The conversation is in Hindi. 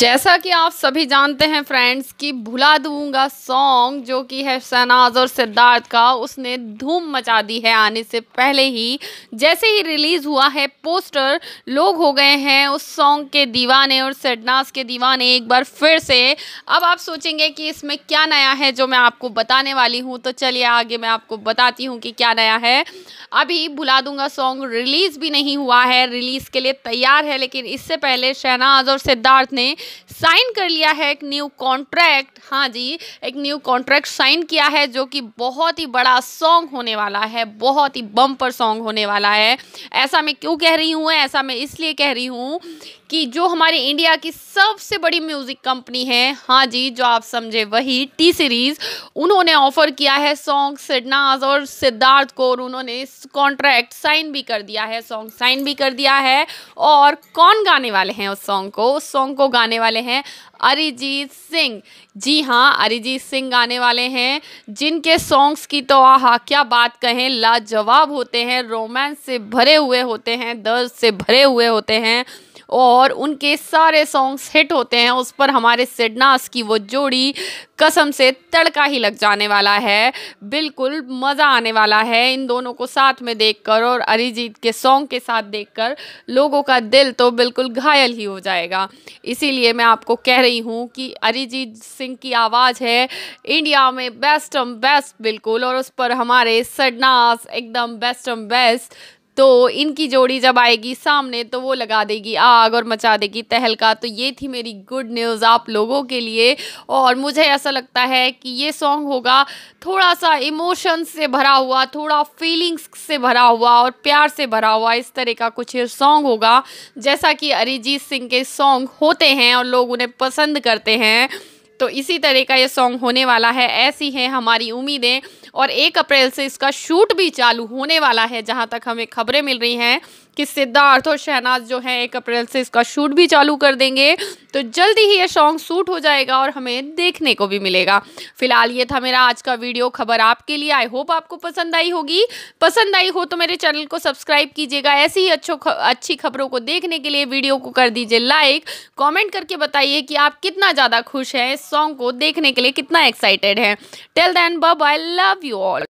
जैसा कि आप सभी जानते हैं फ्रेंड्स कि भुला दूंगा सॉन्ग जो कि है शहनाज और सिद्धार्थ का उसने धूम मचा दी है आने से पहले ही जैसे ही रिलीज़ हुआ है पोस्टर लोग हो गए हैं उस सॉन्ग के दीवाने और शहनाज के दीवाने एक बार फिर से अब आप सोचेंगे कि इसमें क्या नया है जो मैं आपको बताने वाली हूँ तो चलिए आगे मैं आपको बताती हूँ कि क्या नया है अभी भुला दूंगा सॉन्ग रिलीज़ भी नहीं हुआ है रिलीज़ के लिए तैयार है लेकिन इससे पहले शहनाज और सिद्धार्थ ने साइन कर लिया है एक न्यू कॉन्ट्रैक्ट हाँ जी एक न्यू कॉन्ट्रैक्ट साइन किया है जो कि बहुत ही बड़ा सॉन्ग होने वाला है बहुत ही बम्पर सॉन्ग होने वाला है ऐसा मैं क्यों कह रही हूँ ऐसा मैं इसलिए कह रही हूँ कि जो हमारे इंडिया की सबसे बड़ी म्यूज़िक कंपनी है हाँ जी जो आप समझे वही टी सीरीज़ उन्होंने ऑफ़र किया है सॉन्ग सिडनाज और सिद्धार्थ को और उन्होंने कॉन्ट्रैक्ट साइन भी कर दिया है सॉन्ग साइन भी कर दिया है और कौन गाने वाले हैं उस सॉन्ग को उस सॉन्ग को गाने वाले हैं अरिजीत सिंह जी हाँ अरिजीत सिंह गाने वाले हैं जिनके सॉन्ग्स की तो आहा क्या बात कहें लाजवाब होते हैं रोमांस से भरे हुए होते हैं दर्द से भरे हुए होते हैं और उनके सारे सॉन्ग्स हिट होते हैं उस पर हमारे सिडनास की वो जोड़ी कसम से तड़का ही लग जाने वाला है बिल्कुल मज़ा आने वाला है इन दोनों को साथ में देखकर और अरिजीत के सॉन्ग के साथ देखकर लोगों का दिल तो बिल्कुल घायल ही हो जाएगा इसीलिए मैं आपको कह रही हूँ कि अरिजीत सिंह की आवाज़ है इंडिया में बेस्ट एम बेस्ट बिल्कुल और उस पर हमारे सडनास एकदम बेस्ट एम बेस्ट तो इनकी जोड़ी जब आएगी सामने तो वो लगा देगी आग और मचा देगी तहलका तो ये थी मेरी गुड न्यूज़ आप लोगों के लिए और मुझे ऐसा लगता है कि ये सॉन्ग होगा थोड़ा सा इमोशंस से भरा हुआ थोड़ा फीलिंग्स से भरा हुआ और प्यार से भरा हुआ इस तरह का कुछ सॉन्ग होगा जैसा कि अरिजीत सिंह के सॉन्ग होते हैं और लोग उन्हें पसंद करते हैं तो इसी तरह का ये सॉन्ग होने वाला है ऐसी हैं हमारी उम्मीदें और एक अप्रैल से इसका शूट भी चालू होने वाला है जहाँ तक हमें खबरें मिल रही हैं कि सिद्धार्थ और शहनाज जो हैं एक अप्रैल से इसका शूट भी चालू कर देंगे तो जल्दी ही ये सॉन्ग शूट हो जाएगा और हमें देखने को भी मिलेगा फिलहाल ये था मेरा आज का वीडियो खबर आपके लिए आई होप आपको पसंद आई होगी पसंद आई हो तो मेरे चैनल को सब्सक्राइब कीजिएगा ऐसी ही अच्छो अच्छी खबरों को देखने के लिए वीडियो को कर दीजिए लाइक कॉमेंट करके बताइए कि आप कितना ज़्यादा खुश हैं इस सॉन्ग को देखने के लिए कितना एक्साइटेड हैं टेल दैन बब आई लव यू ऑल